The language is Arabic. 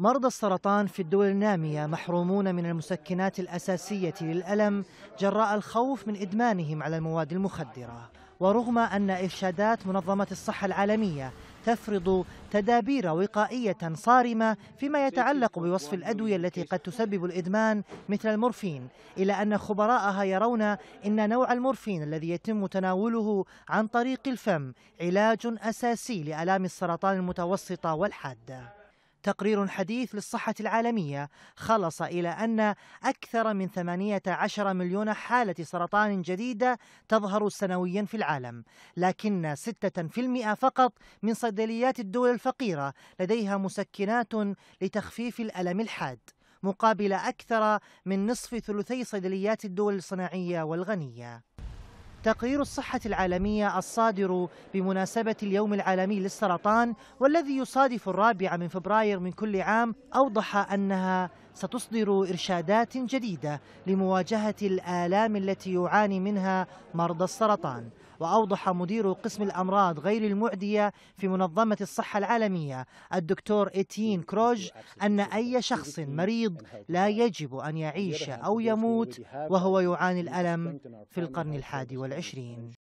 مرضى السرطان في الدول النامية محرومون من المسكنات الأساسية للألم جراء الخوف من إدمانهم على المواد المخدرة ورغم أن إرشادات منظمة الصحة العالمية تفرض تدابير وقائية صارمة فيما يتعلق بوصف الأدوية التي قد تسبب الإدمان مثل المورفين إلا أن خبراءها يرون أن نوع المورفين الذي يتم تناوله عن طريق الفم علاج أساسي لآلام السرطان المتوسطة والحادة تقرير حديث للصحة العالمية خلص إلى أن أكثر من 18 مليون حالة سرطان جديدة تظهر سنويا في العالم لكن 6% فقط من صيدليات الدول الفقيرة لديها مسكنات لتخفيف الألم الحاد مقابل أكثر من نصف ثلثي صيدليات الدول الصناعية والغنية تقرير الصحة العالمية الصادر بمناسبة اليوم العالمي للسرطان والذي يصادف الرابع من فبراير من كل عام أوضح أنها ستصدر إرشادات جديدة لمواجهة الآلام التي يعاني منها مرضى السرطان وأوضح مدير قسم الأمراض غير المعدية في منظمة الصحة العالمية الدكتور إتين كروج أن أي شخص مريض لا يجب أن يعيش أو يموت وهو يعاني الألم في القرن الحادي والعشرين والعشرين